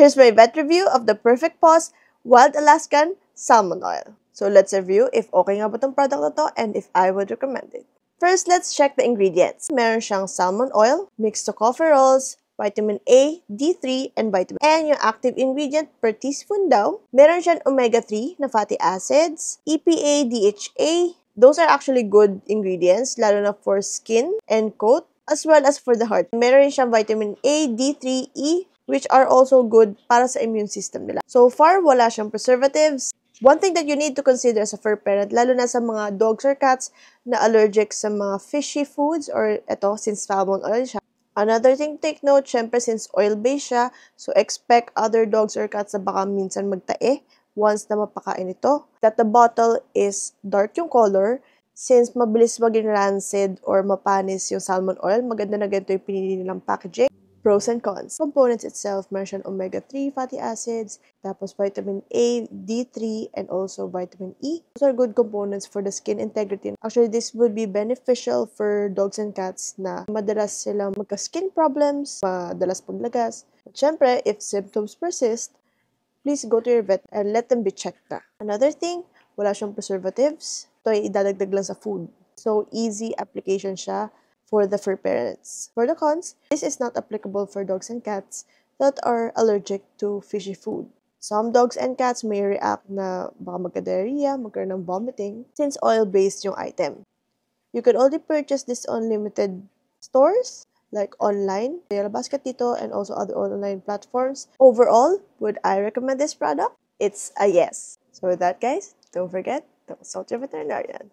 Here's my vet review of the Perfect Paws Wild Alaskan Salmon Oil. So let's review if okay nga ba tong product na to and if I would recommend it. First, let's check the ingredients. Meron siyang salmon oil, mixed tocopherols, vitamin A, D3, and vitamin And yung active ingredient per teaspoon daw. Meron siyang omega-3 na fatty acids, EPA, DHA. Those are actually good ingredients, lalo na for skin and coat, as well as for the heart. Meron siyang vitamin A, D3, E, which are also good para sa immune system nila. So far, wala siyang preservatives. One thing that you need to consider as a fur parent, lalo na sa mga dogs or cats na allergic sa mga fishy foods or eto, since salmon oil siya. Another thing take note, syempre since oil-based siya, so expect other dogs or cats na baka minsan magtae once na mapakain ito. That the bottle is dark yung color, since mabilis maging rancid or mapanis yung salmon oil, maganda na ganito yung pinili nilang packaging. Pros and cons. Components itself, mention omega-3 fatty acids, tapos vitamin A, D3, and also vitamin E. Those are good components for the skin integrity. Actually, this would be beneficial for dogs and cats na madalas silang magka-skin problems, madalas paglagas. But syempre, if symptoms persist, please go to your vet and let them be checked na. Another thing, wala siyang preservatives. Ito ay idadagdag lang sa food. So, easy application siya for the fur parents. For the cons, this is not applicable for dogs and cats that are allergic to fishy food. Some dogs and cats may react na baka magka-diarrhea, magkaroon ng vomiting, since oil-based yung item. You can only purchase this on limited stores, like online, Yellow Basket Tito, and also other online platforms. Overall, would I recommend this product? It's a yes. So with that, guys, don't forget don't salt your veterinarian.